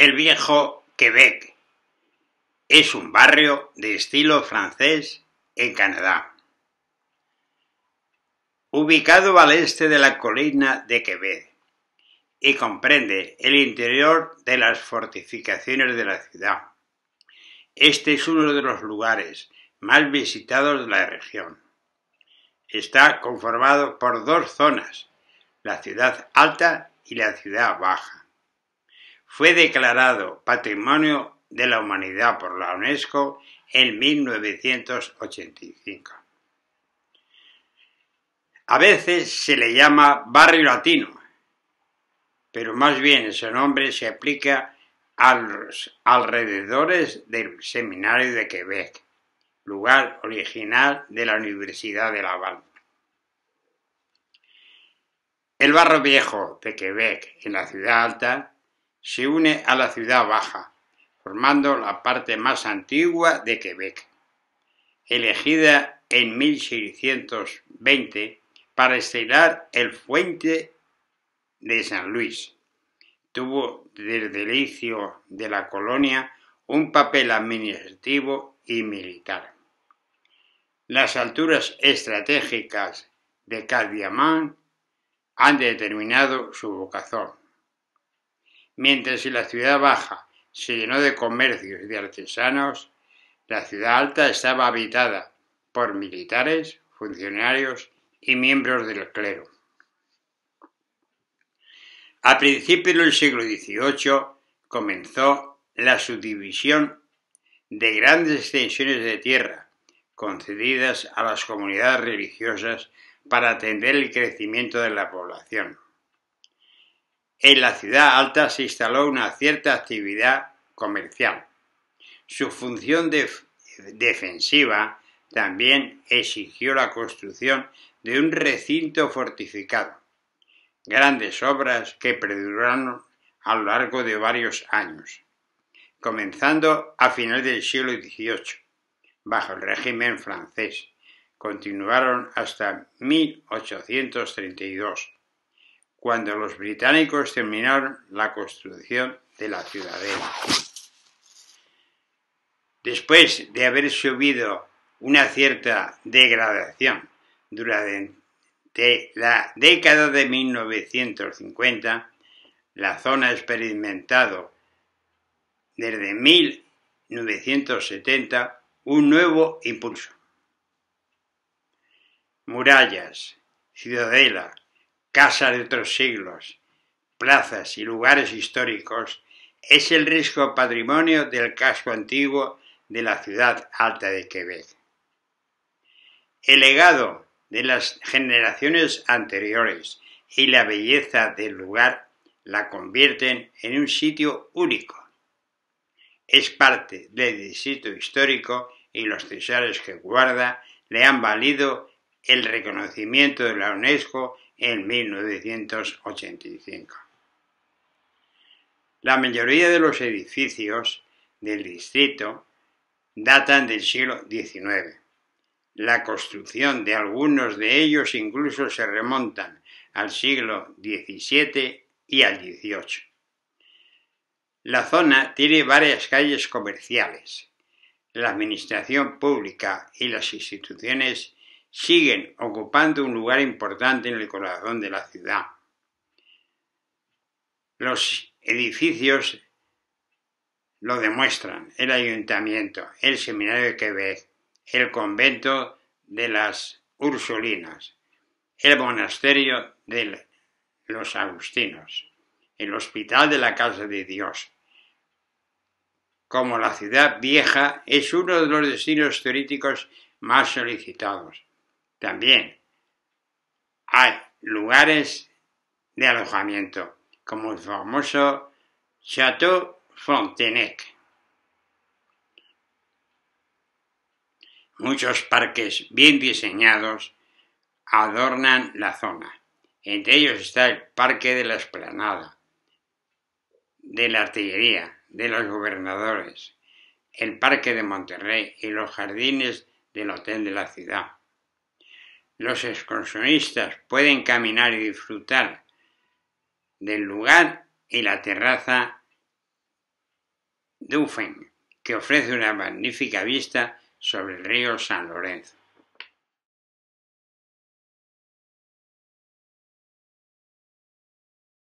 El Viejo Quebec es un barrio de estilo francés en Canadá, ubicado al este de la colina de Quebec y comprende el interior de las fortificaciones de la ciudad. Este es uno de los lugares más visitados de la región. Está conformado por dos zonas, la ciudad alta y la ciudad baja. Fue declarado Patrimonio de la Humanidad por la UNESCO en 1985. A veces se le llama barrio latino, pero más bien ese nombre se aplica a los alrededores del Seminario de Quebec, lugar original de la Universidad de Laval. El Barrio viejo de Quebec en la ciudad alta se une a la ciudad baja, formando la parte más antigua de Quebec. Elegida en 1620 para estelar el fuente de San Luis, tuvo desde el inicio de la colonia un papel administrativo y militar. Las alturas estratégicas de Cadiamán han determinado su vocación Mientras que la ciudad baja se llenó de comercios y de artesanos, la ciudad alta estaba habitada por militares, funcionarios y miembros del clero. A principios del siglo XVIII comenzó la subdivisión de grandes extensiones de tierra concedidas a las comunidades religiosas para atender el crecimiento de la población. En la ciudad alta se instaló una cierta actividad comercial. Su función defensiva también exigió la construcción de un recinto fortificado, grandes obras que perduraron a lo largo de varios años, comenzando a final del siglo XVIII, bajo el régimen francés. Continuaron hasta 1832, cuando los británicos terminaron la construcción de la ciudadela. Después de haber subido una cierta degradación durante la década de 1950, la zona ha experimentado desde 1970 un nuevo impulso. Murallas, ciudadela, casa de otros siglos, plazas y lugares históricos, es el riesgo patrimonio del casco antiguo de la ciudad alta de Quebec. El legado de las generaciones anteriores y la belleza del lugar la convierten en un sitio único. Es parte del distrito histórico y los tesoros que guarda le han valido el reconocimiento de la UNESCO en 1985. La mayoría de los edificios del distrito datan del siglo XIX. La construcción de algunos de ellos incluso se remontan al siglo XVII y al XVIII. La zona tiene varias calles comerciales. La administración pública y las instituciones siguen ocupando un lugar importante en el corazón de la ciudad. Los edificios lo demuestran, el ayuntamiento, el seminario de Quebec, el convento de las Ursulinas, el monasterio de los Agustinos, el hospital de la Casa de Dios. Como la ciudad vieja es uno de los destinos turísticos más solicitados también hay lugares de alojamiento, como el famoso Chateau Frontenac. Muchos parques bien diseñados adornan la zona. Entre ellos está el Parque de la Esplanada, de la Artillería, de los Gobernadores, el Parque de Monterrey y los jardines del Hotel de la Ciudad. Los excursionistas pueden caminar y disfrutar del lugar y la terraza Dufen, que ofrece una magnífica vista sobre el río San Lorenzo.